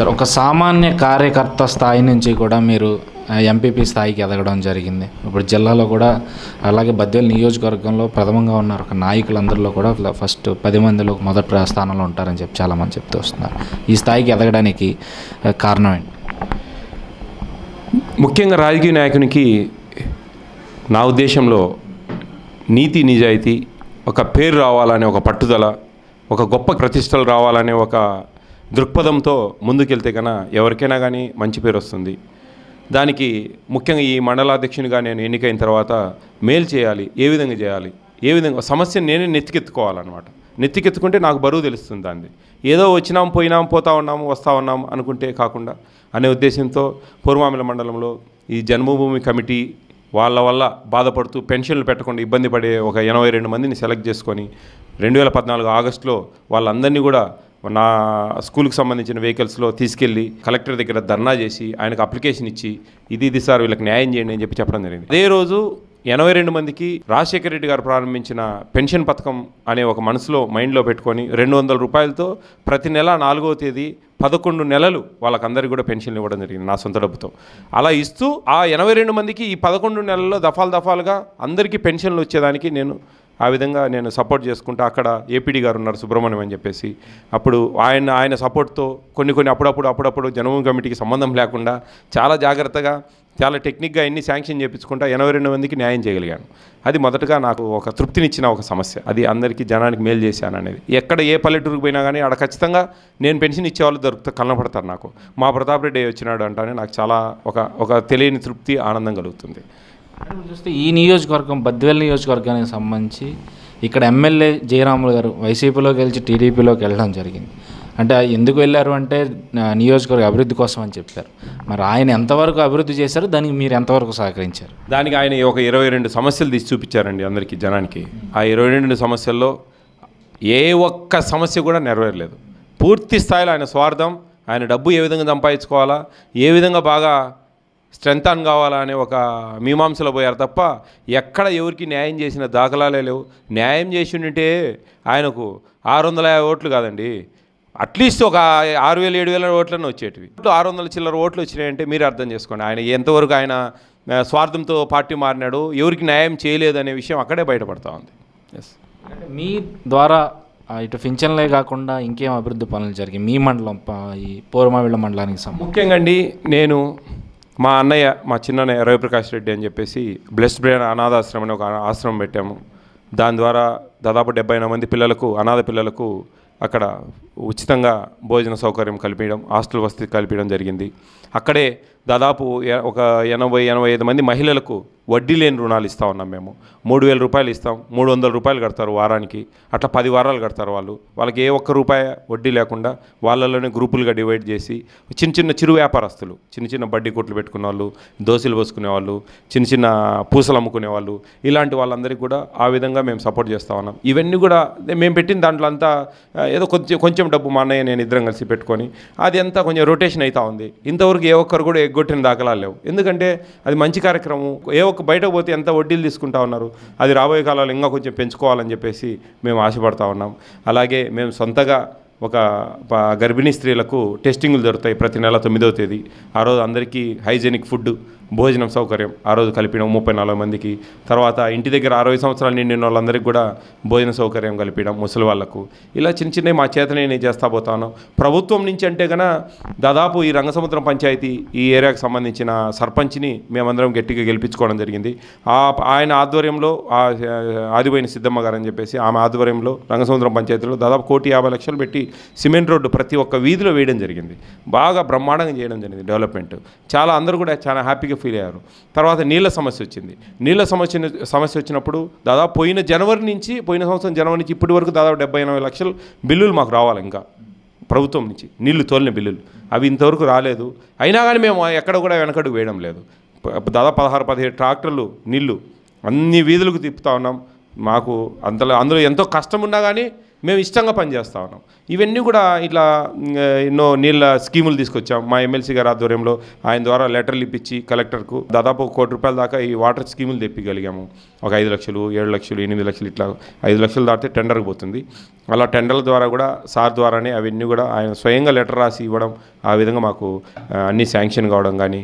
sir ఒక సామాన్య కార్యకర్త స్థాయి నుంచి కూడా మీరు ఎంపీపీ స్థాయికి ఎదగడం జరిగింది ఇప్పుడు జిల్లాలో కూడా అలాగే బద్దెల నియోజకవర్గంలో ప్రథమంగా ఉన్న ఒక నాయకులందరిలో కూడా ఫస్ట్ పది మందిలో మొదటి స్థానంలో ఉంటారని చెప్పి చాలామంది చెప్తూ వస్తున్నారు ఈ స్థాయికి ఎదగడానికి కారణం ఏంటి ముఖ్యంగా రాజకీయ నాయకునికి నా ఉద్దేశంలో నీతి నిజాయితీ ఒక పేరు రావాలనే ఒక పట్టుదల ఒక గొప్ప ప్రతిష్టలు రావాలనే ఒక దృక్పథంతో ముందుకెళ్తే కన్నా ఎవరికైనా కానీ మంచి పేరు వస్తుంది దానికి ముఖ్యంగా ఈ మండలాధ్యక్షునిగా నేను ఎన్నికైన తర్వాత మేలు చేయాలి ఏ విధంగా చేయాలి ఏ విధంగా సమస్యను నేనే నెత్తికెత్తుకోవాలన్నమాట నెత్తికెత్తుకుంటే నాకు బరువు తెలుస్తుంది దాన్ని ఏదో వచ్చినాం పోయినాం పోతా ఉన్నాము వస్తూ ఉన్నాము అనుకుంటే కాకుండా అనే ఉద్దేశంతో పూర్వామిల మండలంలో ఈ జన్మభూమి కమిటీ వాళ్ళ వల్ల బాధపడుతూ పెన్షన్లు పెట్టకుండా ఇబ్బంది పడే ఒక ఎనభై రెండు మందిని సెలెక్ట్ చేసుకొని రెండు వేల పద్నాలుగు ఆగస్టులో వాళ్ళందరినీ కూడా నా స్కూల్కి సంబంధించిన వెహికల్స్లో తీసుకెళ్ళి కలెక్టర్ దగ్గర ధర్నా చేసి ఆయనకు అప్లికేషన్ ఇచ్చి ఇది ఇది సార్ వీళ్ళకి న్యాయం చేయండి అని చెప్పి చెప్పడం జరిగింది అదే రోజు ఎనభై రెండు మందికి రాజశేఖర రెడ్డి గారు ప్రారంభించిన పెన్షన్ పథకం అనే ఒక మనసులో మైండ్లో పెట్టుకొని రెండు వందల రూపాయలతో ప్రతి నెల నాలుగవ తేదీ పదకొండు నెలలు వాళ్ళకందరికీ కూడా పెన్షన్లు ఇవ్వడం జరిగింది నా సొంత డబ్బుతో అలా ఇస్తూ ఆ ఎనభై రెండు మందికి ఈ పదకొండు నెలల్లో దఫాలు దఫాలుగా అందరికీ పెన్షన్లు వచ్చేదానికి నేను ఆ విధంగా నేను సపోర్ట్ చేసుకుంటా అక్కడ ఏపీడీ గారు ఉన్నారు సుబ్రహ్మణ్యం అని చెప్పేసి అప్పుడు ఆయన ఆయన సపోర్ట్తో కొన్ని కొన్ని అప్పుడప్పుడు అప్పుడప్పుడు జనభూమి కమిటీకి సంబంధం లేకుండా చాలా జాగ్రత్తగా చాలా టెక్నిక్గా ఎన్ని శాంక్షన్ చేయించుకుంటా ఎనభై రెండు మందికి న్యాయం చేయగలిగాను అది మొదటగా నాకు ఒక తృప్తినిచ్చిన ఒక సమస్య అది అందరికీ జనానికి మేలు చేశాను అనేది ఎక్కడ ఏ పల్లెటూరుకు పోయినా కానీ అక్కడ ఖచ్చితంగా నేను పెన్షన్ ఇచ్చేవాళ్ళు దొరుకుతా కళ్ళపడతారు నాకు మా ప్రతాప్ రెడ్డి వచ్చినాడు అంటానే నాకు చాలా ఒక ఒక తెలియని తృప్తి ఆనందం కలుగుతుంది చూస్తే ఈ నియోజకవర్గం బద్వేల్ నియోజకవర్గానికి సంబంధించి ఇక్కడ ఎమ్మెల్యే జయరాములు గారు వైసీపీలో గెలిచి టీడీపీలోకి వెళ్ళడం జరిగింది అంటే ఎందుకు వెళ్ళారు అంటే నియోజకవర్గ అభివృద్ధి కోసం అని చెప్పారు మరి ఆయన ఎంతవరకు అభివృద్ధి చేశారు దానికి మీరు ఎంతవరకు సహకరించారు దానికి ఆయన ఒక ఇరవై రెండు సమస్యలు తీసి చూపించారండి అందరికీ జనానికి ఆ ఇరవై రెండు సమస్యల్లో ఏ ఒక్క సమస్య కూడా నెరవేరలేదు పూర్తి స్థాయిలో ఆయన స్వార్థం ఆయన డబ్బు ఏ విధంగా సంపాదించుకోవాలా ఏ విధంగా బాగా స్ట్రెంత్ ఆన్ కావాలా అనే ఒక మీమాంసలో పోయారు తప్ప ఎక్కడ ఎవరికి న్యాయం చేసిన దాఖలాలే లేవు న్యాయం చేసి ఉంటే ఆయనకు ఆరు వందల యాభై ఓట్లు కాదండి అట్లీస్ట్ ఒక ఆరు వేల ఏడు వేల ఓట్లను వచ్చేటివి ఇప్పుడు ఆరు వందల చిల్లర ఓట్లు వచ్చినాయంటే మీరు అర్థం చేసుకోండి ఆయన ఎంతవరకు ఆయన స్వార్థంతో పార్టీ మారినాడు ఎవరికి న్యాయం చేయలేదు అనే విషయం అక్కడే బయటపడతా ఉంది ఎస్ మీ ద్వారా ఇటు ఫించన్లే కాకుండా ఇంకేం అభివృద్ధి పనులు జరిగాయి మీ మండలం ఈ పూర్వమావిళ్ళ మండలానికి ముఖ్యంగా అండి నేను మా అన్నయ్య మా చిన్నయ్య రవిప్రకాష్ రెడ్డి అని చెప్పేసి బ్లెస్ బ్రెయిన్ అనాథాశ్రమం అని ఒక ఆశ్రమం పెట్టాము దాని ద్వారా దాదాపు డెబ్బై మంది పిల్లలకు అనాథ పిల్లలకు అక్కడ ఉచితంగా భోజన సౌకర్యం కల్పించడం హాస్టల్ వసతి కల్పించడం జరిగింది అక్కడే దాదాపు ఒక ఎనభై ఎనభై ఐదు మంది మహిళలకు వడ్డీ లేని రుణాలు ఇస్తా ఉన్నాం మేము మూడు వేల రూపాయలు ఇస్తాం మూడు వందల రూపాయలు కడతారు వారానికి అట్లా పది వారాలు కడతారు వాళ్ళు వాళ్ళకి ఏ ఒక్క రూపాయ వడ్డీ లేకుండా వాళ్ళలోనే గ్రూపులుగా డివైడ్ చేసి చిన్న చిన్న చిరు వ్యాపారస్తులు చిన్న చిన్న బడ్డీ కొట్లు పెట్టుకునే వాళ్ళు దోశలు పోసుకునే వాళ్ళు చిన్న చిన్న పూసలు అమ్ముకునే వాళ్ళు ఇలాంటి వాళ్ళందరికీ కూడా ఆ విధంగా మేము సపోర్ట్ చేస్తూ ఉన్నాం ఇవన్నీ కూడా మేము పెట్టిన దాంట్లో అంతా ఏదో కొంచెం కొంచెం డబ్బు మా అన్నయ్య నేను ఇద్దరం కలిసి పెట్టుకొని అది అంతా కొంచెం రొటేషన్ అవుతూ ఉంది ఇంతవరకు ఏ ఒక్కరు కూడా ఎగ్గొట్టిన దాఖలాలు లేవు ఎందుకంటే అది మంచి కార్యక్రమం ఏ ఒక్క బయటకు పోతే ఎంత వడ్డీలు తీసుకుంటా ఉన్నారు అది రాబోయే కాలాలు ఇంకా కొంచెం పెంచుకోవాలని చెప్పేసి మేము ఆశపడతా ఉన్నాం అలాగే మేము సొంతగా ఒక గర్భిణీ స్త్రీలకు టెస్టింగ్లు దొరుకుతాయి ప్రతి నెల తొమ్మిదవ తేదీ ఆ రోజు అందరికీ హైజెనిక్ ఫుడ్ భోజనం సౌకర్యం ఆ రోజు కలిపిన ముప్పై నాలుగు మందికి తర్వాత ఇంటి దగ్గర అరవై సంవత్సరాలు నిండిన వాళ్ళందరికీ కూడా భోజన సౌకర్యం కల్పించడం ముసలి వాళ్ళకు ఇలా చిన్న చిన్నవి మా చేత నేను చేస్తా పోతాను ప్రభుత్వం నుంచి అంటే గన దాదాపు ఈ రంగసముద్రం పంచాయతీ ఈ ఏరియాకు సంబంధించిన సర్పంచ్ని మేమందరం గట్టిగా గెలిపించుకోవడం జరిగింది ఆ ఆయన ఆధ్వర్యంలో ఆ ఆదిపోయిన సిద్ధమ్మ గారు అని చెప్పేసి ఆమె ఆధ్వర్యంలో రంగసముద్రం పంచాయతీలో దాదాపు కోటి యాభై లక్షలు పెట్టి సిమెంట్ రోడ్డు ప్రతి ఒక్క వీధిలో వేయడం జరిగింది బాగా బ్రహ్మాండంగా చేయడం జరిగింది డెవలప్మెంట్ చాలా అందరూ కూడా చాలా హ్యాపీగా ఫీల్ అయ్యారు తర్వాత నీళ్ళ సమస్య వచ్చింది నీళ్ళ సమస్య సమస్య వచ్చినప్పుడు దాదాపు పోయిన జనవరి నుంచి పోయిన సంవత్సరం జనవరి నుంచి ఇప్పటి వరకు దాదాపు డెబ్బై ఎనభై లక్షలు బిల్లులు మాకు రావాలి ఇంకా ప్రభుత్వం నుంచి నీళ్లు తోలిన బిల్లులు అవి ఇంతవరకు రాలేదు అయినా కానీ మేము ఎక్కడ కూడా వెనకడుగు వేయడం లేదు దాదాపు పదహారు పదిహేడు ట్రాక్టర్లు నీళ్లు అన్ని వీధులకు తిప్పుతా ఉన్నాం మాకు అంతలో అందులో ఎంతో కష్టం ఉన్నా కానీ మేము ఇష్టంగా పనిచేస్తూ ఉన్నాం ఇవన్నీ కూడా ఇట్లా ఎన్నో నీళ్ళ స్కీములు తీసుకొచ్చాం మా ఎమ్మెల్సీ గారి ఆధ్వర్యంలో ఆయన ద్వారా లెటర్లు ఇప్పించి కలెక్టర్కు దాదాపు కోటి రూపాయల దాకా ఈ వాటర్ స్కీములు తెప్పగలిగాము ఒక ఐదు లక్షలు ఏడు లక్షలు ఎనిమిది లక్షలు ఇట్లా ఐదు లక్షలు దాటితే టెండర్కి పోతుంది అలా టెండర్ల ద్వారా కూడా సార్ ద్వారానే అవన్నీ కూడా ఆయన స్వయంగా లెటర్ రాసి ఇవ్వడం ఆ విధంగా మాకు అన్ని శాంక్షన్ కావడం కానీ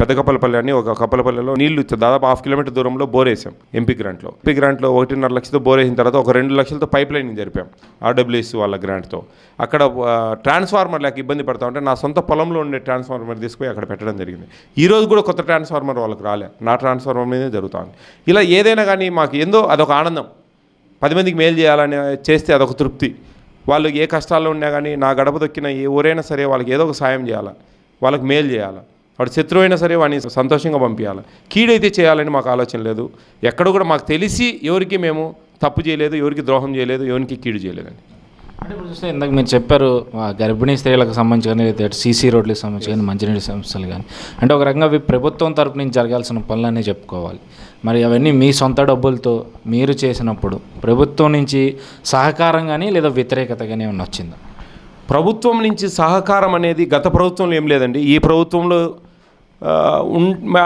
పెద్ద కప్పలపల్లి అని ఒక కప్పలపల్లిలో నీళ్లు దాదాపు హాఫ్ కిలోమీటర్ దూరంలో బోరేసాం ఎంపీ గ్రాంట్లో ఎంపీ గ్రాంట్లో ఒకటిన్నర బోర్ బోరేసిన తర్వాత ఒక రెండు లక్షలతో పైప్ లైన్ జరిపాం ఆర్డబ్ల్యూఎస్ వాళ్ళ గ్రాంట్తో అక్కడ ట్రాన్స్ఫార్మర్ లేక ఇబ్బంది పడతా ఉంటే నా సొంత పొలంలో ఉండే ట్రాన్స్ఫార్మర్ తీసుకుపోయి అక్కడ పెట్టడం జరిగింది ఈరోజు కూడా కొత్త ట్రాన్స్ఫార్మర్ వాళ్ళకి రాలే నా ట్రాన్స్ఫార్మర్ మీదే జరుగుతుంది ఇలా ఏదైనా కానీ మాకు ఏందో అదొక ఆనందం పది మందికి మేలు చేయాలని చేస్తే అదొక తృప్తి వాళ్ళు ఏ కష్టాల్లో ఉన్నా కానీ నా గడప దొక్కిన ఎవరైనా సరే వాళ్ళకి ఏదో ఒక సాయం చేయాలా వాళ్ళకి మేలు చేయాలా వాడు శత్రువు అయినా సరే వాడిని సంతోషంగా పంపించాలి కీడైతే చేయాలని మాకు ఆలోచన లేదు ఎక్కడ కూడా మాకు తెలిసి ఎవరికి మేము తప్పు చేయలేదు ఎవరికి ద్రోహం చేయలేదు ఎవరికి కీడు చేయలేదండి అంటే ఇప్పుడు చూస్తే ఇందాక మీరు చెప్పారు గర్భిణీ స్త్రీలకు సంబంధించి కానీ లేదా సీసీ రోడ్లకు సంబంధించి కానీ మంచినీటి సంస్థలు కానీ అంటే ఒక రకంగా అవి ప్రభుత్వం తరపు నుంచి జరగాల్సిన పనులనే చెప్పుకోవాలి మరి అవన్నీ మీ సొంత డబ్బులతో మీరు చేసినప్పుడు ప్రభుత్వం నుంచి సహకారం కానీ లేదా వ్యతిరేకత కానీ ఏమన్నా వచ్చిందా ప్రభుత్వం నుంచి సహకారం అనేది గత ప్రభుత్వంలో ఏం లేదండి ఈ ప్రభుత్వంలో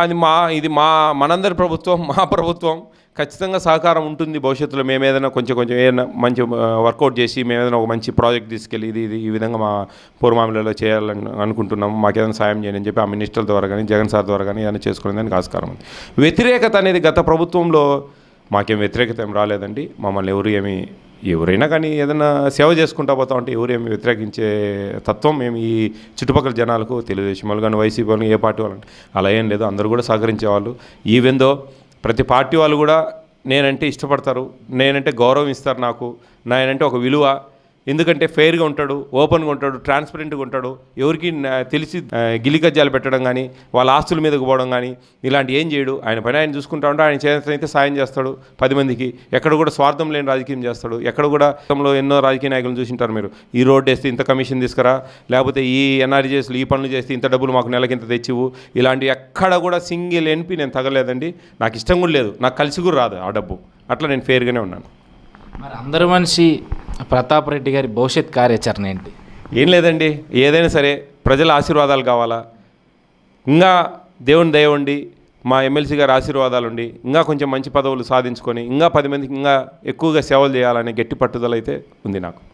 అది మా ఇది మా మనందరి ప్రభుత్వం మా ప్రభుత్వం ఖచ్చితంగా సహకారం ఉంటుంది భవిష్యత్తులో మేము ఏదైనా కొంచెం కొంచెం ఏదైనా మంచి వర్కౌట్ చేసి మేము ఏదైనా ఒక మంచి ప్రాజెక్ట్ తీసుకెళ్ళి ఇది ఇది ఈ విధంగా మా పూర్వమామిలలో చేయాలని అనుకుంటున్నాము మాకేదైనా సాయం చేయండి అని చెప్పి ఆ మినిస్టర్ల ద్వారా కానీ జగన్ సార్ ద్వారా కానీ ఏదైనా చేసుకునే దానికి ఆస్కారం ఉంది వ్యతిరేకత అనేది గత ప్రభుత్వంలో మాకేం వ్యతిరేకత ఏం రాలేదండి మమ్మల్ని ఎవరు ఏమి ఎవరైనా కానీ ఏదైనా సేవ చేసుకుంటా పోతా ఉంటే ఏమి వ్యతిరేకించే తత్వం మేము ఈ చుట్టుపక్కల జనాలకు తెలుగుదేశం వాళ్ళు కానీ వైసీపీ వాళ్ళు ఏ పార్టీ వాళ్ళు అలా ఏం లేదు అందరూ కూడా సహకరించేవాళ్ళు ఈవెందో ప్రతి పార్టీ వాళ్ళు కూడా నేనంటే ఇష్టపడతారు నేనంటే గౌరవం ఇస్తారు నాకు నేనంటే ఒక విలువ ఎందుకంటే ఫెయిర్గా ఉంటాడు ఓపెన్గా ఉంటాడు ట్రాన్స్పరెంట్గా ఉంటాడు ఎవరికి తెలిసి గిలికజ్జాలు పెట్టడం కానీ వాళ్ళ ఆస్తుల మీదకు పోవడం కానీ ఇలాంటి ఏం చేయడు ఆయన పని ఆయన చూసుకుంటా ఉంటాడు ఆయన చేతనైతే సాయం చేస్తాడు పది మందికి ఎక్కడ కూడా స్వార్థం లేని రాజకీయం చేస్తాడు ఎక్కడ కూడా గతంలో ఎన్నో రాజకీయ నాయకులను చూసింటారు మీరు ఈ రోడ్ వేస్తే ఇంత కమిషన్ తీసుకురా లేకపోతే ఈ ఎన్ఆర్జీఎస్లు ఈ పనులు చేస్తే ఇంత డబ్బులు మాకు నెలకి ఇంత తెచ్చివు ఇలాంటి ఎక్కడ కూడా సింగిల్ ఎన్పి నేను తగలేదండి నాకు ఇష్టం కూడా లేదు నాకు కలిసి కూడా రాదు ఆ డబ్బు అట్లా నేను ఫెయిర్గానే ఉన్నాను మరి అందరు మనిషి ప్రతాప్ రెడ్డి గారి భవిష్యత్ కార్యాచరణ ఏంటి ఏం లేదండి ఏదైనా సరే ప్రజల ఆశీర్వాదాలు కావాలా ఇంకా దేవుని దయ ఉండి మా ఎమ్మెల్సీ గారి ఆశీర్వాదాలు ఉండి ఇంకా కొంచెం మంచి పదవులు సాధించుకొని ఇంకా పది మందికి ఇంకా ఎక్కువగా సేవలు చేయాలనే గట్టి పట్టుదల అయితే ఉంది నాకు